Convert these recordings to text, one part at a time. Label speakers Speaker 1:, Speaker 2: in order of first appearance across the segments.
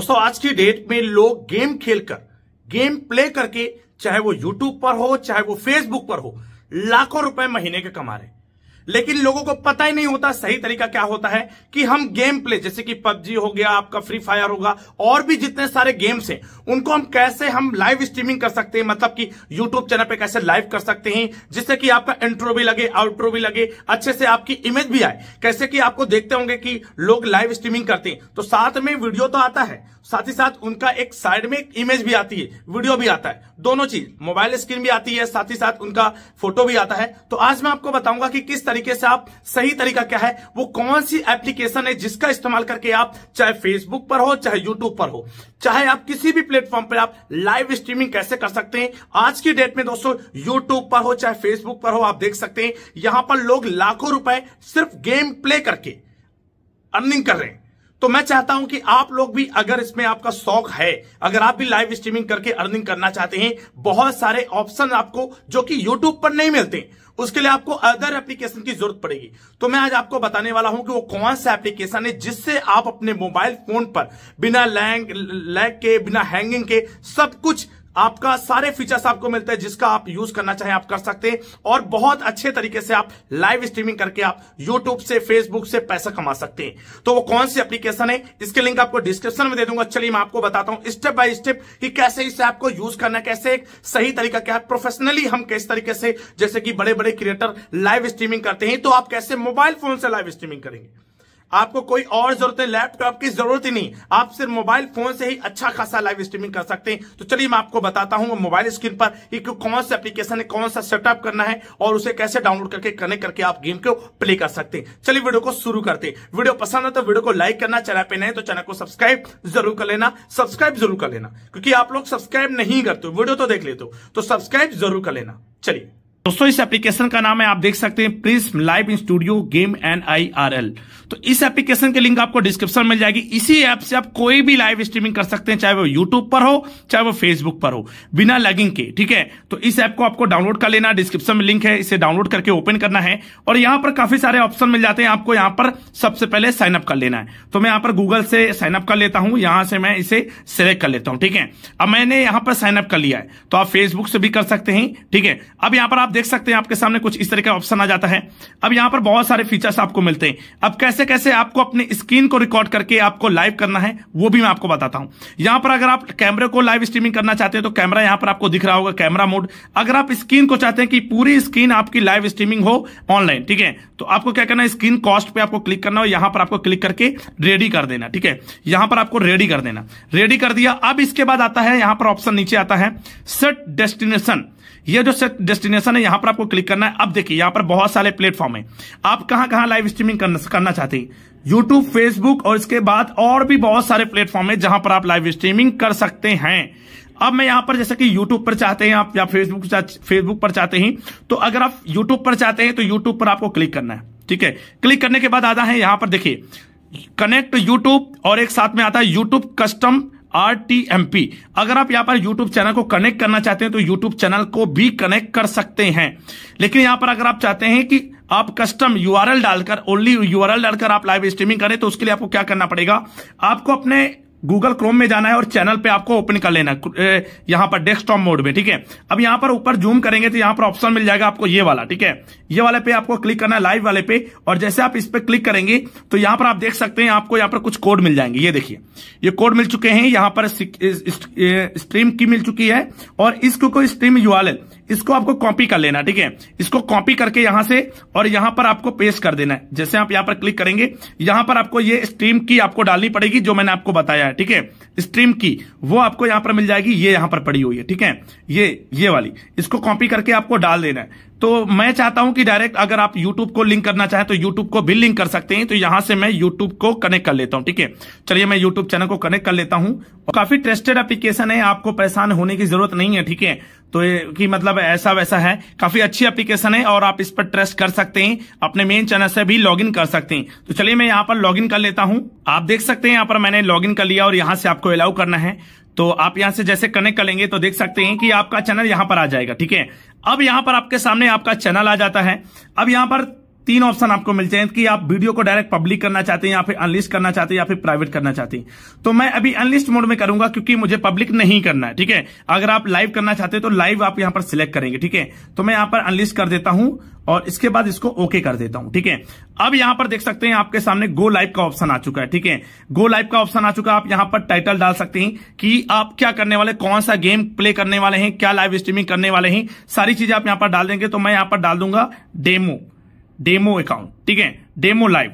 Speaker 1: दोस्तों आज की डेट में लोग गेम खेलकर गेम प्ले करके चाहे वो यूट्यूब पर हो चाहे वो फेसबुक पर हो लाखों रुपए महीने के कमा रहे लेकिन लोगों को पता ही नहीं होता सही तरीका क्या होता है कि हम गेम प्ले जैसे कि पबजी हो गया आपका फ्री फायर होगा और भी जितने सारे गेम्स हैं उनको हम कैसे हम लाइव स्ट्रीमिंग कर सकते हैं मतलब कि यूट्यूब चैनल पे कैसे लाइव कर सकते हैं जिससे कि आपका इंट्रो भी लगे आउट्रो भी लगे अच्छे से आपकी इमेज भी आए कैसे कि आपको देखते होंगे कि लोग लाइव स्ट्रीमिंग करते हैं तो साथ में वीडियो तो आता है साथ ही साथ उनका एक साइड में एक इमेज भी आती है वीडियो भी आता है दोनों चीज मोबाइल स्क्रीन भी आती है साथ ही साथ उनका फोटो भी आता है तो आज मैं आपको बताऊंगा कि किस तरीके से आप सही तरीका क्या है वो कौन सी एप्लीकेशन है जिसका इस्तेमाल करके आप चाहे फेसबुक पर हो चाहे यूट्यूब पर हो चाहे आप किसी भी प्लेटफॉर्म पर आप लाइव स्ट्रीमिंग कैसे कर सकते हैं आज की डेट में दोस्तों यूट्यूब पर हो चाहे फेसबुक पर हो आप देख सकते हैं यहां पर लोग लाखों रुपए सिर्फ गेम प्ले करके अर्निंग कर रहे हैं तो मैं चाहता हूं कि आप लोग भी अगर इसमें आपका शौक है अगर आप भी लाइव स्ट्रीमिंग करके अर्निंग करना चाहते हैं बहुत सारे ऑप्शन आपको जो कि यूट्यूब पर नहीं मिलते उसके लिए आपको अदर एप्लीकेशन की जरूरत पड़ेगी तो मैं आज आपको बताने वाला हूं कि वो कौन सा एप्लीकेशन है जिससे आप अपने मोबाइल फोन पर बिना लैंग लैग के बिना हैंगिंग के सब कुछ आपका सारे फीचर्स आपको मिलते हैं जिसका आप यूज करना चाहें आप कर सकते हैं और बहुत अच्छे तरीके से आप लाइव स्ट्रीमिंग करके आप यूट्यूब से फेसबुक से पैसा कमा सकते हैं तो वो कौन सी एप्लीकेशन है इसके लिंक आपको डिस्क्रिप्शन में दे दूंगा चलिए मैं आपको बताता हूं स्टेप बाय स्टेप कि कैसे इस ऐप को यूज करना कैसे एक सही तरीका क्या है प्रोफेशनली हम किस तरीके से जैसे कि बड़े बड़े क्रिएटर लाइव स्ट्रीमिंग करते हैं तो आप कैसे मोबाइल फोन से लाइव स्ट्रीमिंग करेंगे आपको कोई और जरूरत है लैपटॉप की जरूरत ही नहीं आप सिर्फ मोबाइल फोन से ही अच्छा खासा लाइव स्ट्रीमिंग कर सकते हैं तो चलिए मैं आपको बताता हूँ मोबाइल स्क्रीन पर कौन सा एप्लीकेशन है कौन सा सेटअप करना है और उसे कैसे डाउनलोड करके कनेक्ट करके आप गेम को प्ले कर सकते हैं चलिए वीडियो को शुरू करते वीडियो पसंद है तो वीडियो को लाइक करना चैनल पे नहीं तो चैनल को सब्सक्राइब जरूर कर लेना सब्सक्राइब जरूर कर लेना क्योंकि आप लोग सब्सक्राइब नहीं करते वीडियो तो देख लेते हो तो सब्सक्राइब जरूर कर लेना चलिए दोस्तों इस एप्लीकेशन का नाम है आप देख सकते हैं Prism live in studio game N I R L तो इस एप्लीकेशन के लिंक आपको डिस्क्रिप्शन मिल जाएगी इसी ऐप से आप कोई भी लाइव स्ट्रीमिंग कर सकते हैं चाहे वो यूट्यूब पर हो चाहे वो फेसबुक पर हो बिना लगिंग के ठीक है तो इस ऐप को आपको डाउनलोड कर लेना डिस्क्रिप्शन में लिंक है इसे डाउनलोड करके ओपन करना है और यहाँ पर काफी सारे ऑप्शन मिल जाते हैं आपको यहाँ पर सबसे पहले साइनअप कर लेना है तो मैं यहां पर गूगल से साइनअप कर लेता हूं यहां से मैं इसे सिलेक्ट कर लेता हूं ठीक है अब मैंने यहाँ पर साइनअप कर लिया है तो आप फेसबुक से भी कर सकते हैं ठीक है अब यहाँ पर आप देख सकते हैं आपके सामने कुछ इस तरह का ऑप्शन आ जाता है अब यहाँ पर बहुत सारे फीचर्स आपको मिलते हैं अब कैसे कैसे आपको अपने स्क्रीन को रिकॉर्ड करके आपको लाइव करना है वो भी मैं आपको बताता हूं यहाँ पर अगर आप कैमरे को लाइव स्ट्रीमिंग करना चाहते हैं तो कैमरा यहाँ पर आपको दिख रहा होगा कैमरा मोड अगर आप स्क्रीन को चाहते हैं कि पूरी स्क्रीन आपकी लाइव स्ट्रीमिंग हो ऑनलाइन ठीक है तो आपको क्या करना है स्क्रीन कॉस्ट पे आपको क्लिक करना हो यहां पर आपको क्लिक करके रेडी कर देना ठीक है यहां पर आपको रेडी कर देना रेडी कर दिया अब इसके बाद आता है यहां पर ऑप्शन नीचे आता है सेट डेस्टिनेशन ये जो सेट डेस्टिनेशन है है यहां पर आपको क्लिक करना है अब देखिए यहां पर बहुत सारे प्लेटफॉर्म है आप कहां कहां लाइव स्ट्रीमिंग करना चाहते हैं YouTube, Facebook और इसके बाद और भी बहुत सारे प्लेटफॉर्म है जहां पर आप लाइव स्ट्रीमिंग कर सकते हैं अब मैं यहां पर जैसे कि YouTube पर चाहते हैं आप या Facebook Facebook पर चाहते हैं तो अगर आप YouTube पर चाहते हैं तो YouTube पर आपको क्लिक करना है ठीक है क्लिक करने के बाद आता है यहां पर देखिए कनेक्ट YouTube और एक साथ में आता है YouTube custom R T M P अगर आप यहां पर यूट्यूब चैनल को कनेक्ट करना चाहते हैं तो यूट्यूब चैनल को भी कनेक्ट कर सकते हैं लेकिन यहां पर अगर आप चाहते हैं कि आप कस्टम यूआरएल डालकर ओनली यूआरएल डालकर आप लाइव स्ट्रीमिंग करें तो उसके लिए आपको क्या करना पड़ेगा आपको अपने गूगल क्रोम में जाना है और चैनल पे आपको ओपन कर लेना यहाँ पर डेस्कटॉप मोड में ठीक है अब यहाँ पर ऊपर जूम करेंगे तो यहाँ पर ऑप्शन मिल जाएगा आपको ये वाला ठीक है ये वाले पे आपको क्लिक करना है लाइव वाले पे और जैसे आप इस पर क्लिक करेंगे तो यहाँ पर आप देख सकते हैं आपको यहाँ पर कुछ कोड मिल जाएंगे ये देखिए ये कोड मिल चुके हैं यहाँ पर स्ट्रीम की मिल चुकी है और इसको स्ट्रीम यू इसको आपको कॉपी कर लेना ठीक है इसको कॉपी करके यहां से और यहां पर आपको पेस्ट कर देना है जैसे आप यहां पर क्लिक करेंगे यहां पर आपको ये स्ट्रीम की आपको डालनी पड़ेगी जो मैंने आपको बताया है ठीक है स्ट्रीम की वो आपको यहां पर मिल जाएगी ये यहां पर पड़ी हुई है ठीक है ये ये वाली इसको कॉपी करके आपको डाल देना है तो मैं चाहता हूं कि डायरेक्ट अगर आप यूट्यूब को लिंक करना चाहें तो यूट्यूब को भी लिंक कर सकते हैं तो यहां से मैं यूट्यूब को कनेक्ट कर लेता हूं ठीक है चलिए मैं यूट्यूब चैनल को कनेक्ट कर लेता हूं और काफी ट्रस्टेड एप्लीकेशन है आपको परेशान होने की जरूरत नहीं है ठीक है तो ये कि मतलब ऐसा वैसा है काफी अच्छी एप्लीकेशन है और आप इस पर ट्रस्ट कर सकते हैं अपने मेन चैनल से भी लॉगिन कर सकते हैं तो चलिए मैं यहाँ पर लॉगिन कर लेता हूँ आप देख सकते हैं यहाँ पर मैंने लॉगिन कर लिया और यहाँ से आपको अलाउ करना है तो आप यहाँ से जैसे कनेक्ट कर लेंगे तो देख सकते हैं कि आपका चैनल यहाँ पर आ जाएगा ठीक है अब यहाँ पर आपके सामने आपका चैनल आ जाता है अब यहाँ पर तीन ऑप्शन आपको मिलते हैं कि आप वीडियो को डायरेक्ट पब्लिक करना चाहते हैं या फिर अनलिस्ट करना चाहते हैं या फिर प्राइवेट करना चाहते हैं तो मैं अभी अनलिस्ट मोड में करूंगा क्योंकि मुझे पब्लिक नहीं करना है ठीक है अगर आप लाइव करना चाहते हैं तो लाइव आप यहां पर सिलेक्ट करेंगे ठीक है तो मैं यहां पर अनलिस्ट कर देता हूं और इसके बाद इसको ओके कर देता हूं ठीक है अब यहां पर देख सकते हैं आपके सामने गो लाइव का ऑप्शन आ चुका है ठीक है गो लाइव का ऑप्शन आ चुका है आप यहां पर टाइटल डाल सकते हैं कि आप क्या करने वाले कौन सा गेम प्ले करने वाले हैं क्या लाइव स्ट्रीमिंग करने वाले हैं सारी चीजें आप यहां पर डाल देंगे तो मैं यहां पर डाल दूंगा डेमो डेमो अकाउंट ठीक है डेमो लाइव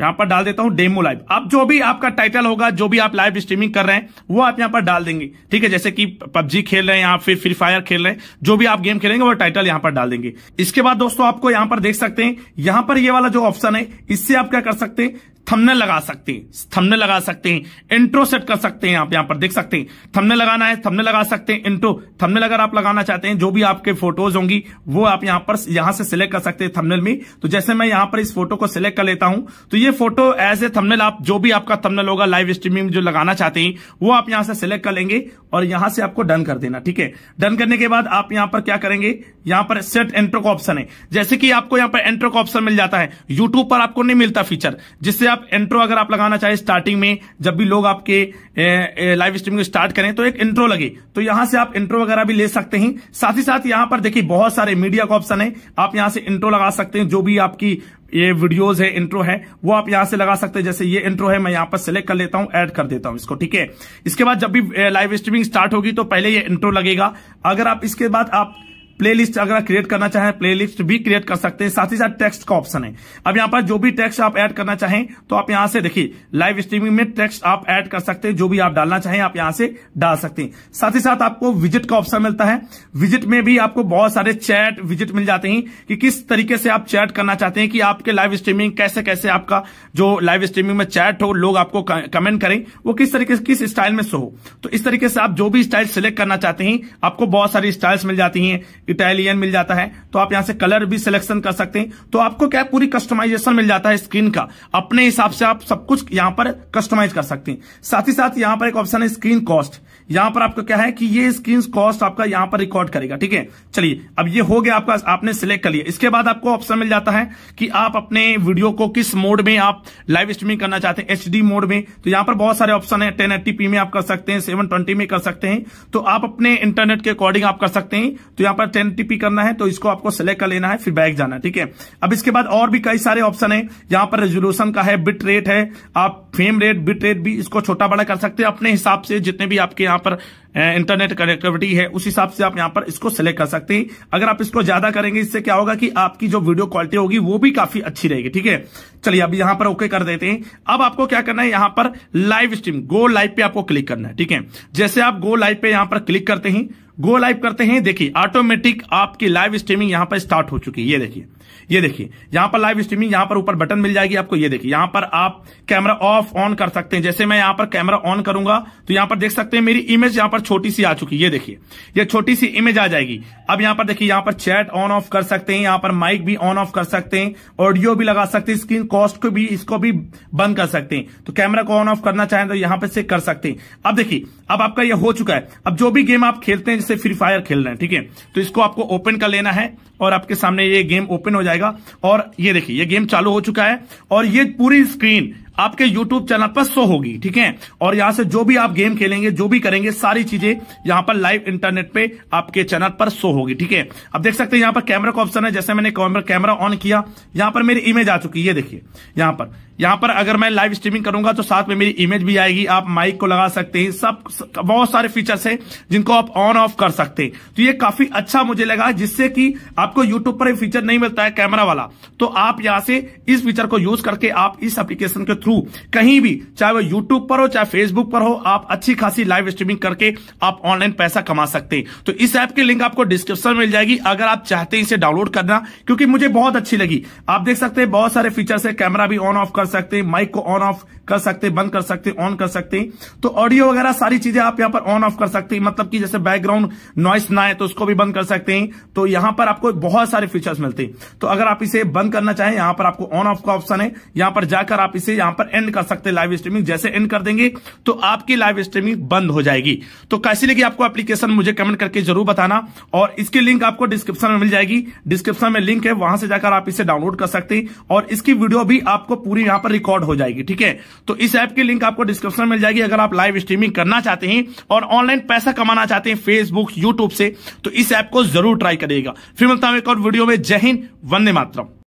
Speaker 1: यहां पर डाल देता हूं डेमो लाइव आप जो भी आपका टाइटल होगा जो भी आप लाइव स्ट्रीमिंग कर रहे हैं वो आप यहां पर डाल देंगे ठीक है जैसे कि पबजी खेल रहे हैं या फिर फ्री फायर खेल रहे हैं जो भी आप गेम खेलेंगे वो टाइटल यहां पर डाल देंगे इसके बाद दोस्तों आपको यहां पर देख सकते हैं यहां पर ये वाला जो ऑप्शन है इससे आप क्या कर सकते हैं थमने लगा सकते हैं थमने लगा सकते हैं इंट्रो सेट कर सकते हैं आप यहां पर देख सकते हैं थमने लगाना है थमने लगा सकते हैं इंट्रो थमने अगर आप लगाना चाहते हैं जो भी आपके फोटोज होंगी वो आप यहां पर यहां से सिलेक्ट कर सकते हैं थंबनेल में तो जैसे मैं यहां पर इस फोटो को सिलेक्ट कर लेता हूं तो ये फोटो एज ए थंबनेल आप जो भी आपका थंबनेल होगा लाइव स्ट्रीमिंग जो लगाना चाहते हैं वो आप यहां से सिलेक्ट कर लेंगे और यहां से आपको डन कर देना ठीक है डन करने के बाद आप यहां पर क्या करेंगे यहां पर सेट एंट्रो का ऑप्शन है जैसे कि आपको यहां पर एंट्रो का ऑप्शन मिल जाता है यूट्यूब पर आपको नहीं मिलता फीचर जिससे आप एंट्रो अगर आप लगाना चाहे स्टार्टिंग में जब भी लोग आपके लाइव स्ट्रीमिंग स्टार्ट करें तो एक इंट्रो लगे तो यहां से आप इंट्रो वगैरह भी ले सकते हैं साथ ही साथ यहां पर देखिए बहुत सारे मीडिया का ऑप्शन है आप यहां से इंट्रो लगा सकते हैं जो भी आपकी ये वीडियोस है इंट्रो है वो आप यहां से लगा सकते हैं जैसे ये इंट्रो है मैं यहां पर सिलेक्ट कर लेता हूं ऐड कर देता हूं इसको ठीक है इसके बाद जब भी लाइव स्ट्रीमिंग स्टार्ट होगी तो पहले ये इंट्रो लगेगा अगर आप इसके बाद आप प्लेलिस्ट अगर आप क्रिएट करना चाहें प्लेलिस्ट भी क्रिएट कर सकते हैं साथ ही साथ टेक्स्ट का ऑप्शन है अब यहाँ पर जो भी टेक्स्ट आप ऐड करना चाहें तो आप यहाँ से देखिए लाइव स्ट्रीमिंग में टेक्स्ट आप ऐड कर सकते हैं जो भी आप डालना चाहें आप यहाँ से डाल सकते हैं साथ ही साथ आपको विजिट का ऑप्शन मिलता है विजिट में भी आपको बहुत सारे चैट विजिट मिल जाते हैं कि किस तरीके से आप चैट करना चाहते हैं कि आपके लाइव स्ट्रीमिंग कैसे कैसे आपका जो लाइव स्ट्रीमिंग में चैट हो लोग आपको कमेंट करें वो किस तरीके से किस स्टाइल में शो हो तो इस तरीके से आप जो भी स्टाइल सिलेक्ट करना चाहते हैं आपको बहुत सारी स्टाइल्स मिल जाती हैं इटालियन मिल जाता है तो आप यहाँ से कलर भी सिलेक्शन कर सकते हैं तो आपको क्या पूरी कस्टमाइजेशन मिल जाता है स्क्रीन का अपने हिसाब से आप सब कुछ यहाँ पर कस्टमाइज कर सकते हैं साथ ही साथ यहाँ पर एक ऑप्शन है स्क्रीन कॉस्ट यहां पर आपको क्या है कि ये स्क्रीन कॉस्ट आपका यहां पर रिकॉर्ड करेगा ठीक है चलिए अब ये हो गया आपका आपने सिलेक्ट कर लिया इसके बाद आपको ऑप्शन मिल जाता है कि आप अपने वीडियो को किस मोड में आप लाइव स्ट्रीमिंग करना चाहते हैं एच मोड में तो यहां पर बहुत सारे ऑप्शन है टेन में आप कर सकते हैं सेवन में कर सकते हैं तो आप अपने इंटरनेट के अकॉर्डिंग आप कर सकते हैं तो यहां पर टेन करना है तो इसको आपको सिलेक्ट कर लेना है फिर बैक जाना है ठीक है अब इसके बाद और भी कई सारे ऑप्शन है यहां पर रेजोल्यूशन का है बिट रेट है आप फ्रेम रेट बिट रेट भी इसको छोटा बड़ा कर सकते हैं अपने हिसाब से जितने भी आपके यहाँ पर इंटरनेट कनेक्टिविटी है उस हिसाब से आप यहाँ पर इसको सिलेक्ट कर सकते हैं अगर आप इसको ज्यादा करेंगे इससे क्या होगा कि आपकी जो वीडियो क्वालिटी होगी वो भी काफी अच्छी रहेगी ठीक है चलिए अब यहाँ पर ओके कर देते हैं अब आपको क्या करना है यहाँ पर लाइव स्ट्रीम गो लाइव पे आपको क्लिक करना है ठीक है जैसे आप गो लाइव पे यहाँ पर क्लिक करते हैं गो लाइव करते हैं देखिए ऑटोमेटिक आपकी लाइव स्ट्रीमिंग यहां पर स्टार्ट हो चुकी है ये देखिए ये देखिए यहां पर लाइव स्ट्रीमिंग यहां पर ऊपर बटन मिल जाएगी आपको ये देखिए यहां पर आप कैमरा ऑफ ऑन कर सकते हैं जैसे मैं यहां पर कैमरा ऑन करूंगा तो यहां पर देख सकते हैं मेरी इमेज यहां पर छोटी सी आ चुकी है ये देखिए ये छोटी सी इमेज आ जाएगी अब यहां पर देखिए यहां पर चैट ऑन ऑफ कर सकते हैं यहां पर माइक भी ऑन ऑफ कर सकते हैं ऑडियो भी लगा सकते हैं स्क्रीन कॉस्ट को भी इसको भी बंद कर सकते हैं तो कैमरा को ऑन ऑफ करना चाहें तो यहां पर से कर सकते हैं अब देखिए अब आपका यह हो चुका है अब जो भी गेम आप खेलते हैं से फ्री फायर खेल रहे हैं ठीक है तो इसको आपको ओपन कर लेना है और आपके सामने ये गेम ओपन हो जाएगा और ये देखिए ये गेम चालू हो चुका है और ये पूरी स्क्रीन आपके यूट्यूब चैनल पर शो होगी ठीक है और यहां से जो भी आप गेम खेलेंगे जो भी करेंगे सारी चीजें यहां पर लाइव इंटरनेट पे आपके चैनल पर शो होगी ठीक है अब देख सकते हैं यहां पर कैमरा का ऑप्शन है जैसे मैंने कैमरा ऑन किया यहां पर मेरी इमेज आ चुकी है देखिए यहां पर यहां पर अगर मैं लाइव स्ट्रीमिंग करूंगा तो साथ में मेरी इमेज भी आएगी आप माइक को लगा सकते हैं सब बहुत सारे फीचर्स हैं जिनको आप ऑन ऑफ कर सकते हैं तो ये काफी अच्छा मुझे लगा जिससे कि आपको यूट्यूब पर फीचर नहीं मिलता है कैमरा वाला तो आप यहां से इस फीचर को यूज करके आप इस एप्लीकेशन के थ्रू थ्रू कहीं भी चाहे वो यूट्यूब पर हो चाहे फेसबुक पर हो आप अच्छी खासी लाइव स्ट्रीमिंग करके आप ऑनलाइन पैसा कमा सकते हैं तो इस ऐप की लिंक आपको डिस्क्रिप्शन मिल जाएगी अगर आप चाहते हैं इसे डाउनलोड करना क्योंकि मुझे बहुत अच्छी लगी आप देख सकते हैं बहुत सारे फीचर्स है कैमरा भी ऑन ऑफ कर सकते हैं माइक को ऑन ऑफ कर सकते बंद कर सकते ऑन कर सकते हैं तो ऑडियो वगैरह सारी चीजें आप यहाँ पर ऑन ऑफ कर सकते हैं मतलब की जैसे बैकग्राउंड नॉइस ना आए तो उसको भी बंद कर सकते हैं तो यहां पर आपको बहुत सारे फीचर्स मिलते हैं तो अगर आप इसे बंद करना चाहें यहां पर आपको ऑन ऑफ का ऑप्शन है यहां पर जाकर आप इसे यहां यहां पर एंड कर सकते हैं लाइव स्ट्रीमिंग जैसे एंड कर देंगे तो आपकी लाइव स्ट्रीमिंग बंद हो जाएगी तो कैसी लगी आपको एप्लीकेशन मुझे कमेंट करके जरूर बताना और इसकी लिंक आपको डिस्क्रिप्शन में मिल जाएगी डिस्क्रिप्शन में लिंक है वहां से जाकर आप इसे डाउनलोड कर सकते हैं और इसकी वीडियो भी आपको पूरी यहां पर रिकॉर्ड हो जाएगी ठीक है तो इस ऐप की लिंक आपको डिस्क्रिप्शन में मिल जाएगी अगर आप लाइव स्ट्रीमिंग करना चाहते हैं और ऑनलाइन पैसा कमाना चाहते हैं फेसबुक यूट्यूब से तो इस ऐप को जरूर ट्राई करिएगा फिर मिलता हूं एक और वीडियो में जय हिंद वंदे मातरम